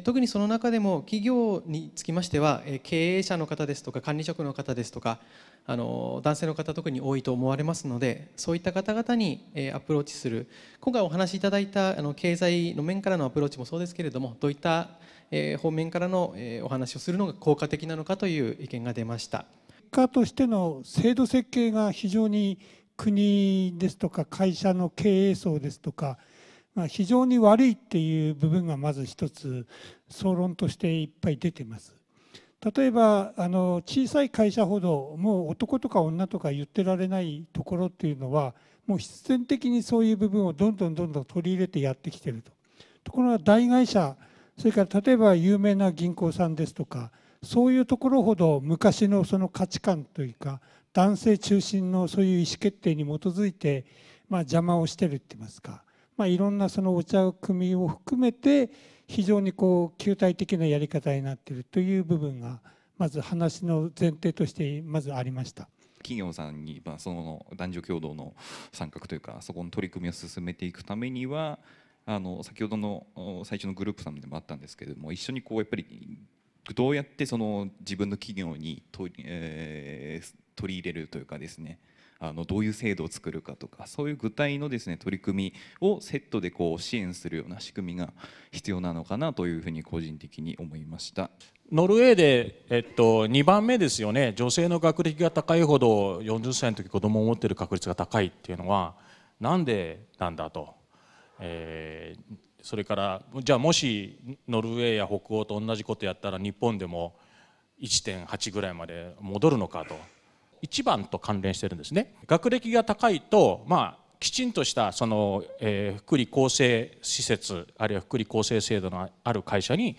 特にその中でも企業につきましては経営者の方ですとか管理職の方ですとかあの男性の方特に多いと思われますのでそういった方々にアプローチする今回お話しいただいたあの経済の面からのアプローチもそうですけれどもどういった方面からのお話をするのが効果的なのかという意見が出ました。家としての制度設計が非常に国ですとか会社の経営層ですとかまあ、非常に悪いっていう部分がまず一つ総論としていっぱい出てます。例えばあの小さい会社ほどもう男とか女とか言ってられないところっていうのはもう必然的にそういう部分をどんどんどんどん取り入れてやってきてると。ところが大会社それから例えば有名な銀行さんですとかそういうところほど昔のその価値観というか男性中心のそういう意思決定に基づいてまあ邪魔をしてるって言いますかまあ、いろんなそのお茶組みを含めて非常にこう球体的なやり方になっているという部分がまず話の前提としてまずありました。企業さんに、まあ、その男女共同の参画というかそこの取り組みを進めていくためにはあの先ほどの最初のグループさんでもあったんですけれども一緒にこうやっぱりどうやってその自分の企業に取り,、えー、取り入れるというかですねあのどういう制度を作るかとかそういう具体のですね取り組みをセットでこう支援するような仕組みが必要なのかなというふうに個人的に思いました。ノルウェーで、えっと、2番目ですよね女性の学歴が高いほど40歳の時子供を持っている確率が高いっていうのはなんでなんだと、えー、それからじゃあもしノルウェーや北欧と同じことやったら日本でも1.8ぐらいまで戻るのかと。1番と関連してるんですね学歴が高いと、まあ、きちんとしたその、えー、福利厚生施設あるいは福利厚生制度のある会社に、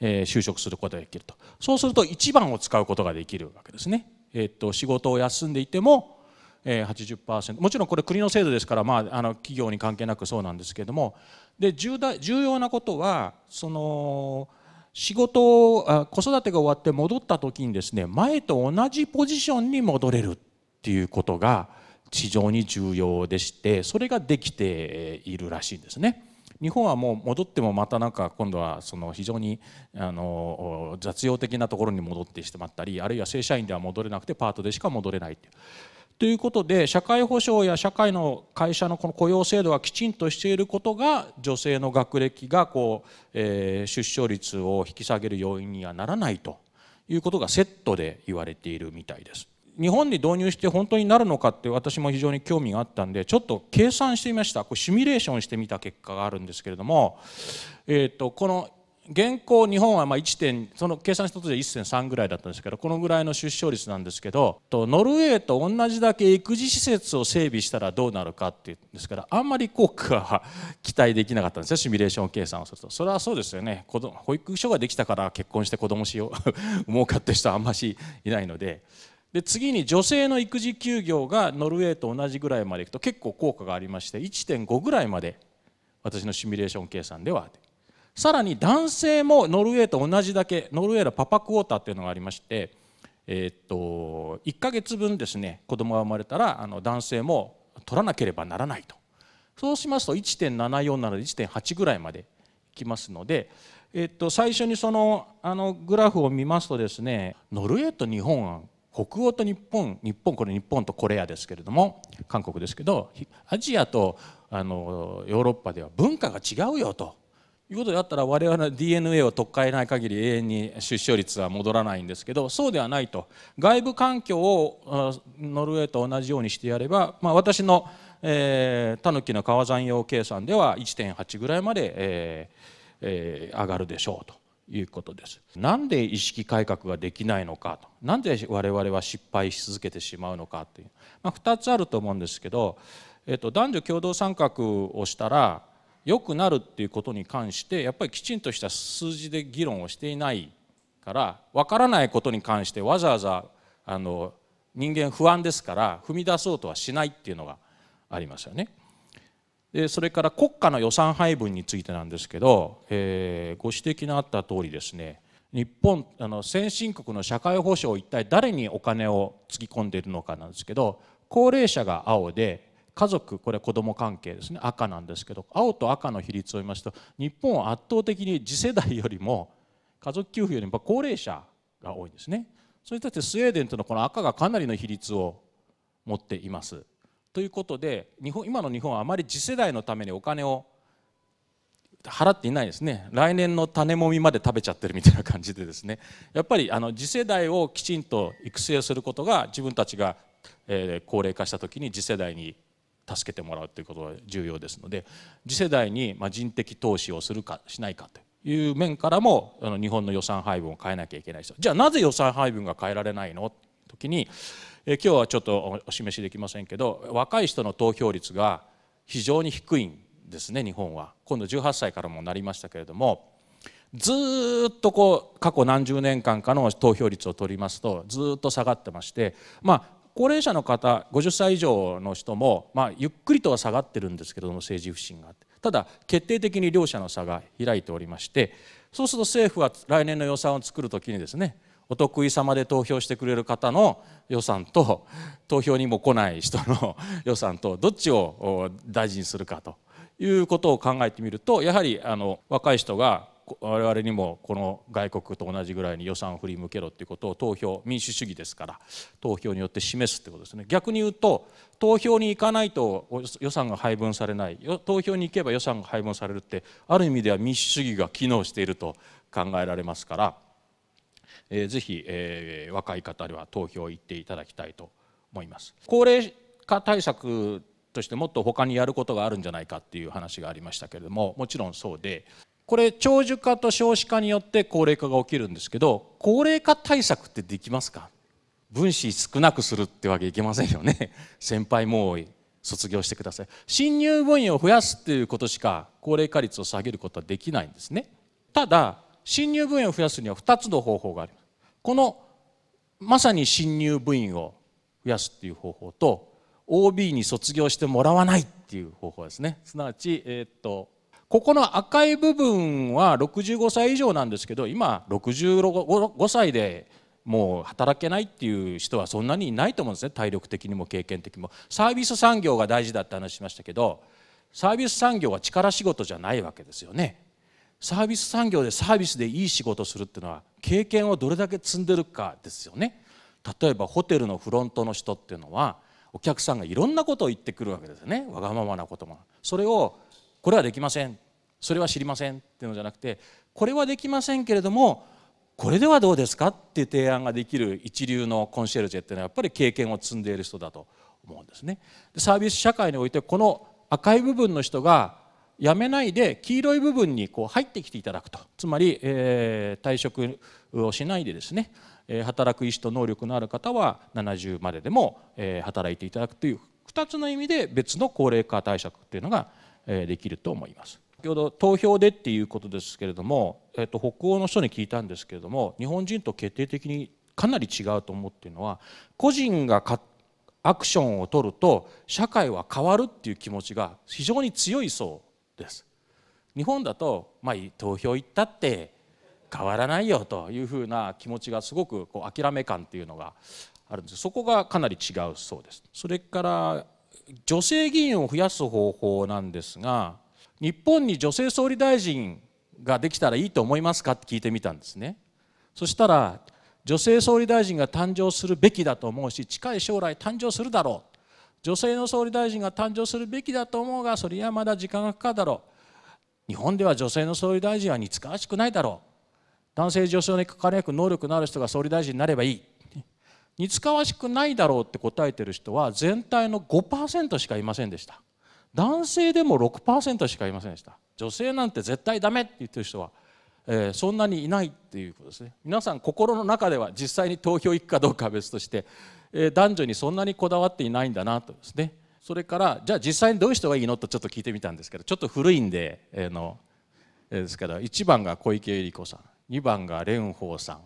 えー、就職することができるとそうすると1番を使うことができるわけですね、えー、っと仕事を休んでいても、えー、80%もちろんこれ国の制度ですから、まあ、あの企業に関係なくそうなんですけれどもで重大重要なことはその。仕事あ子育てが終わって戻った時にですね前と同じポジションに戻れるっていうことが非常に重要でしてそれができているらしいんですね。日本はもう戻ってもまたなんか今度はその非常にあの雑用的なところに戻ってしまったりあるいは正社員では戻れなくてパートでしか戻れないっていうということで社会保障や社会の会社のこの雇用制度がきちんとしていることが女性の学歴がこう、えー、出生率を引き下げる要因にはならないということがセットで言われているみたいです。日本に導入して本当になるのかって私も非常に興味があったんでちょっと計算してみましたこれシミュレーションしてみた結果があるんですけれども、えー、とこの現行日本はまあ1点その計算一つで1.3ぐらいだったんですけどこのぐらいの出生率なんですけどノルウェーと同じだけ育児施設を整備したらどうなるかっていうんですからあんまり効果は期待できなかったんですよシミュレーション計算をするとそれはそうですよね子ど保育所ができたから結婚して子供しよう 儲かって人はあんましいないので。で次に女性の育児休業がノルウェーと同じぐらいまでいくと結構効果がありまして1.5ぐらいまで私のシミュレーション計算ではさらに男性もノルウェーと同じだけノルウェーのパパクォーターっていうのがありまして、えっと1ヶ月分ですね子供が生まれたらあの男性も取らなければならないとそうしますと1.74なので1.8ぐらいまできますので、えっと、最初にそのあのグラフを見ますとですねノルウェーと日本北欧と日本日本これ日本とコレアですけれども韓国ですけどアジアとあのヨーロッパでは文化が違うよということであったら我々の DNA を取っ換えない限り永遠に出生率は戻らないんですけどそうではないと外部環境をノルウェーと同じようにしてやれば、まあ、私のタヌキの川山用計算では1.8ぐらいまで、えーえー、上がるでしょうということです。なんで意識改革ができないのかとなんで我々は失敗し続けてしまうのかという、まあ、2つあると思うんですけど、えっと、男女共同参画をしたら良くなるっていうことに関してやっぱりきちんとした数字で議論をしていないから分からないことに関してわざわざあの人間不安ですから踏み出そうとはしないっていうのがありますよね。でそれから国家の予算配分についてなんですけど、えー、ご指摘のあった通りですね日本あの先進国の社会保障一体誰にお金をつぎ込んでいるのかなんですけど高齢者が青で家族これ子ども関係ですね赤なんですけど青と赤の比率を見ますと日本は圧倒的に次世代よりも家族給付よりも高齢者が多いんですね。それだってスウェーデンとのこの赤がかなりの比率を持っています。ということで日本今の日本はあまり次世代のためにお金を払っていないですね来年の種もみまで食べちゃってるみたいな感じでですねやっぱりあの次世代をきちんと育成することが自分たちが高齢化した時に次世代に助けてもらうということが重要ですので次世代に人的投資をするかしないかという面からもあの日本の予算配分を変えなきゃいけないですじゃあなぜ予算配分が変えられないの時にえ今日はちょっとお示しできませんけど若い人の投票率が非常に低いんですね日本は今度18歳からもなりましたけれどもずっとこう過去何十年間かの投票率を取りますとずっと下がってましてまあ高齢者の方50歳以上の人も、まあ、ゆっくりとは下がってるんですけれども政治不信があってただ決定的に両者の差が開いておりましてそうすると政府は来年の予算を作る時にですねお得意様で投票してくれる方の予算と投票にも来ない人の 予算とどっちを大事にするかということを考えてみるとやはりあの若い人が我々にもこの外国と同じぐらいに予算を振り向けろということを投票民主主義ですから投票によって示すということですね逆に言うと投票に行かないと予算が配分されない投票に行けば予算が配分されるってある意味では民主主義が機能していると考えられますから、えー、ぜひ、えー、若い方には投票行っていただきたいと思います。高齢化対策としてもっと他にやることがあるんじゃないかっていう話がありましたけれどももちろんそうでこれ長寿化と少子化によって高齢化が起きるんですけど高齢化対策ってできますか分子少なくするってわけいけませんよね 先輩もう卒業してください新入部員を増やすっていうことしか高齢化率を下げることはできないんですねただ新入部員を増やすには2つの方法がありますこのまさに新入部員を増やすっていう方法と OB に卒業してもらわないっていう方法ですねすなわち、えー、っとここの赤い部分は65歳以上なんですけど今65歳でもう働けないっていう人はそんなにいないと思うんですね体力的にも経験的にもサービス産業が大事だって話しましたけどサービス産業は力仕事じゃないわけですよねサービス産業でサービスでいい仕事するっていうのは経験をどれだけ積んでるかですよね例えばホテルのフロントの人っていうのはお客さんがいろんなことを言ってくるわけですよねわがままなこともそれをこれはできませんそれは知りませんっていうのじゃなくてこれはできませんけれどもこれではどうですかっていう提案ができる一流のコンシェルジェっていうのはやっぱり経験を積んでいる人だと思うんですね。サービス社会においてこの赤い部分の人がやめないで黄色い部分にこう入ってきていただくとつまり、えー、退職をしないでですね働く意思と能力のある方は70まででも働いていただくという2つの意味で別の高齢化対策というのができると思います。先ほど投票でっていうことですけれども、えっと、北欧の人に聞いたんですけれども日本人と決定的にかなり違うと思っていうのは個人がアクションを取ると社会は変わるっていう気持ちが非常に強いそうです。日本だと、まあ、投票行ったって変わらないよというふうな気持ちがすごくこう諦め感っていうのがあるんですそこがかなり違うそうです。それから女性議員を増やす方法なんですが日本に女性総理大臣ができたらいいと思いますかって聞いてみたんですねそしたら女性総理大臣が誕生するべきだと思うし近い将来誕生するだろう女性の総理大臣が誕生するべきだと思うがそれはまだ時間がかかるだろう日本では女性の総理大臣は似つかわしくないだろう男性女性に輝く能力のある人が総理大臣になればいい似つかわしくないだろうって答えてる人は全体の5%しかいませんでした男性でも6%しかいませんでした女性なんて絶対ダメって言ってる人は、えー、そんなにいないっていうことですね皆さん心の中では実際に投票行くかどうかは別として、えー、男女にそんなにこだわっていないんだなとですねそれからじゃあ実際にどういう人がいいのとちょっと聞いてみたんですけどちょっと古いんで、えー、の、えー、ですから1番が小池百合子さん2番が蓮舫さん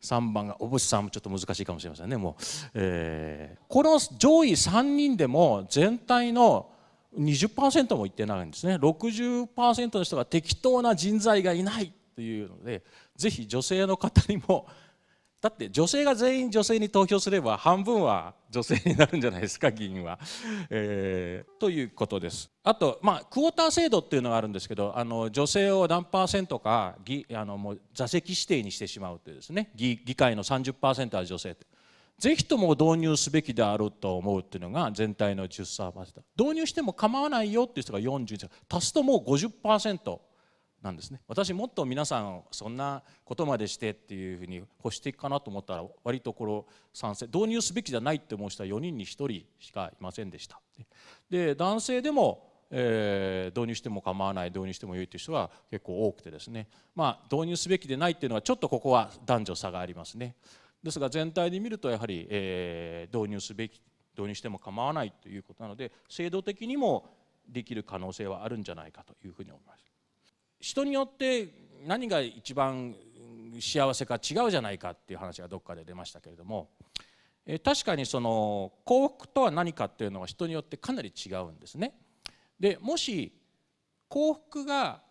3番が小渕さんもちょっと難しいかもしれませんねもう、えー、この上位3人でも全体の20%もいってないんですね60%の人が適当な人材がいないというのでぜひ女性の方にも だって女性が全員女性に投票すれば半分は女性になるんじゃないですか 議員は、えー、ということですあと、まあ、クォーター制度っていうのがあるんですけどあの女性を何パーセントか議あのもう座席指定にしてしまうというですね議会の30%は女性とぜひとも導入すべきであろうと思うというのが全体の10サーバーだ導入しても構わないよという人が41足すともう50%なんですね私もっと皆さんそんなことまでしてっていうふうに欲していくかなと思ったら割とこれ賛成導入すべきじゃないって思う人は4人に1人しかいませんでしたで男性でもえー、導入しても構わない導入しても良いという人は結構多くてですね、まあ、導入すべきでないっていうのはちょっとここは男女差がありますね。ですが全体で見るとやはり、えー、導入すべき導入しても構わないということなので制度的にもできる可能性はあるんじゃないかというふうに思います。人によって何が一番幸せか違うじゃないかっていう話がどっかで出ましたけれども、えー、確かにその幸福とは何かっていうのは人によってかなり違うんですね。でもし幸福が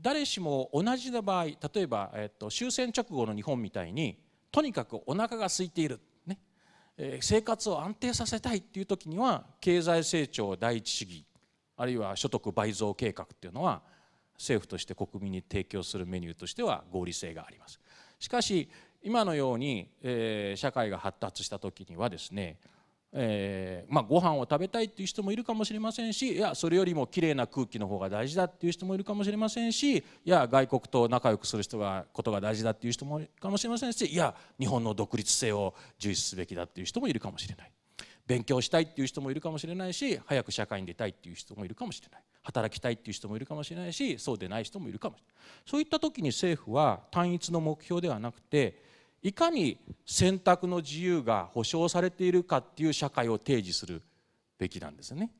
誰しも同じの場合例えば、えーと、と終戦直後の日本みたいにとにかくお腹が空いている、ねえ生活を安定させたいっていう時には経済成長第一主義あるいは所得倍増計画っていうのは政府として国民に提供するメニューとしては合理性があります。しかし今のように、え社会が発達した時にはですねえーまあ、ご飯を食べたいっていう人もいるかもしれませんしいやそれよりもきれいな空気の方が大事だっていう人もいるかもしれませんしいや外国と仲良くする人がことが大事だっていう人もいるかもしれませんしいや日本の独立性を重視すべきだっていう人もいるかもしれない勉強したいっていう人もいるかもしれないし早く社会に出たいっていう人もいるかもしれない働きたいっていう人もいるかもしれないしそうでない人もいるかもしれないそういった時に政府は単一の目標ではなくていかに選択の自由が保障されているかっていう社会を提示するべきなんですね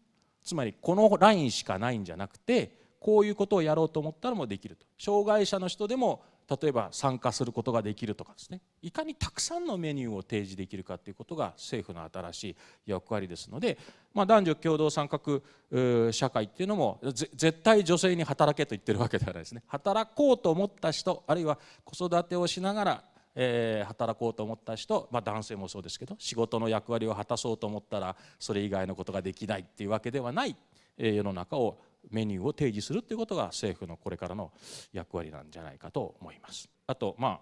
つまりこのラインしかないんじゃなくてこういうことをやろうと思ったらもできると障害者の人でも例えば参加することができるとかですねいかにたくさんのメニューを提示できるかということが政府の新しい役割ですので、まあ、男女共同参画社会っていうのも絶対女性に働けと言ってるわけではないですね働こうと思った人あるいは子育てをしながらえー、働こうと思った人、まあ、男性もそうですけど仕事の役割を果たそうと思ったらそれ以外のことができないっていうわけではない、えー、世の中をメニューを提示するっていうことが政府のこれからの役割なんじゃないかと思います。あとまあ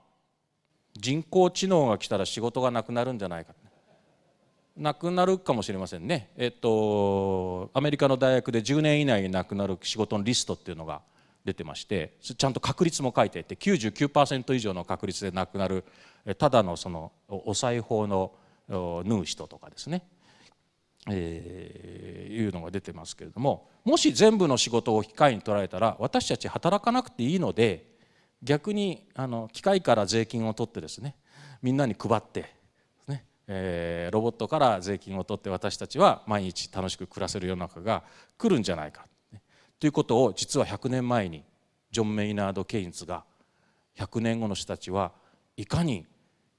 人工知能が来たら仕事がなくなるんじゃないかなくなるかもしれませんね、えっと、アメリカの大学で10年以内になくなる仕事のリストっていうのが出てましてちゃんと確率も書いていて99%以上の確率で亡くなるただのそのお裁縫の縫う人とかですね、えー、いうのが出てますけれどももし全部の仕事を機械に取られたら私たち働かなくていいので逆にあの機械から税金を取ってですねみんなに配って、ねえー、ロボットから税金を取って私たちは毎日楽しく暮らせる世の中が来るんじゃないかということを実は100年前にジョン・メイナード・ケインズが100年後の人たちはいかに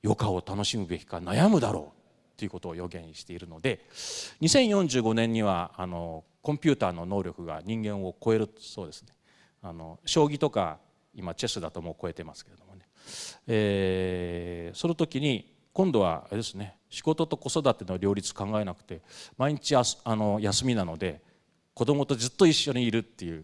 余暇を楽しむべきか悩むだろうということを予言しているので2045年にはあのコンピューターの能力が人間を超えるそうですねあの将棋とか今チェスだともう超えてますけれどもね、えその時に今度はあれですね仕事と子育ての両立考えなくて毎日あの休みなので子供とずっと一緒にいるっていう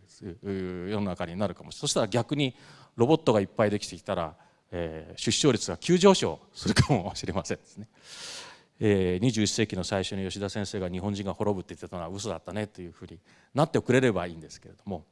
世の中になるかもしれないそしたら逆にロボットがいっぱいできてきたら、えー、出生率が急上昇するかもしれませんですね。えー、21世紀の最初に吉田先生が日本人が滅ぶって言ってたのは嘘だったねというふうになってくれればいいんですけれども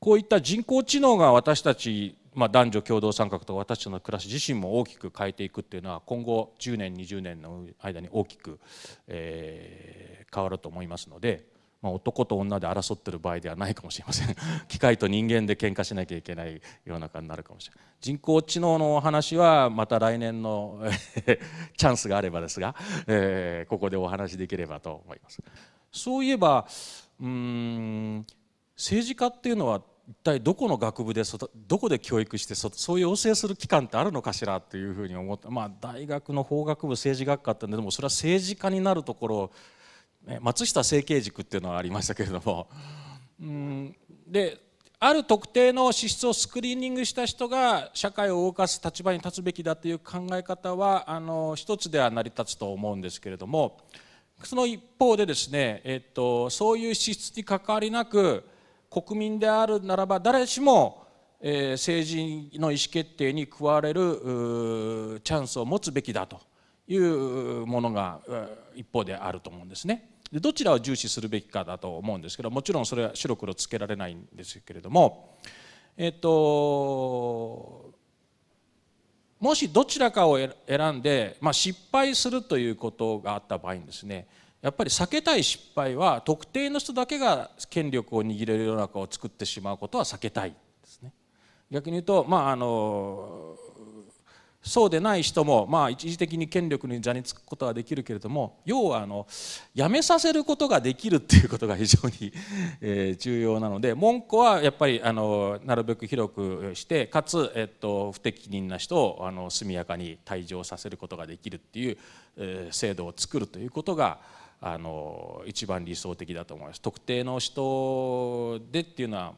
こういった人工知能が私たち、まあ、男女共同参画と私たちの暮らし自身も大きく変えていくっていうのは今後10年20年の間に大きく、えー、変わると思いますので。まあ、男と女で争ってる場合ではないかもしれません 機械と人間で喧嘩しなきゃいけない世の中になるかもしれない人工知能のお話はまた来年の チャンスがあればですが、えー、ここでお話できればと思いますそういえばうん政治家っていうのは一体どこの学部でどこで教育してそういう養成する機関ってあるのかしらというふうに思って、まあ、大学の法学部政治学科ってでもそれは政治家になるところをね、松下政経塾っていうのはありましたけれども うんである特定の資質をスクリーニングした人が社会を動かす立場に立つべきだという考え方はあの一つでは成り立つと思うんですけれどもその一方でですね、えっと、そういう資質に関わりなく国民であるならば誰しも、え政治の意思決定に加われるチャンスを持つべきだというものが一方であると思うんですね。でどちらを重視するべきかだと思うんですけどもちろんそれは白黒つけられないんですけれどもえっともしどちらかを選んで、まあ、失敗するということがあった場合にですねやっぱり避けたい失敗は特定の人だけが権力を握れる世の中を作ってしまうことは避けたいですね。逆に言うと、まあ、あのそうでない人も、まあ、一時的に権力に座につくことはできるけれども要はあのやめさせることができるっていうことが非常に、え重要なので門戸はやっぱりあのなるべく広くしてかつ、えっと、不適任な人をあの速やかに退場させることができるっていう、え制度を作るということがあの一番理想的だと思います。特定の人でっていうのは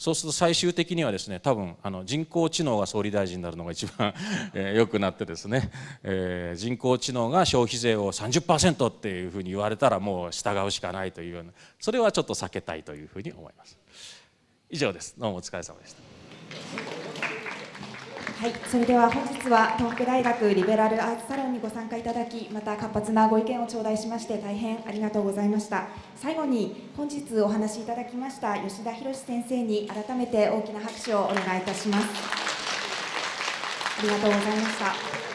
そうすると最終的にはですね多分あの人工知能が総理大臣になるのが一番 えよくなってですね、えー、人工知能が消費税を30%っていうふうに言われたらもう従うしかないというようなそれはちょっと避けたいというふうに思います以上ですどうもお疲れ様でしたはい、それでは本日は東北大学リベラルアーツサロンにご参加いただきまた活発なご意見を頂戴しまして大変ありがとうございました最後に本日お話しいただきました吉田博先生に改めて大きな拍手をお願いいたしますありがとうございました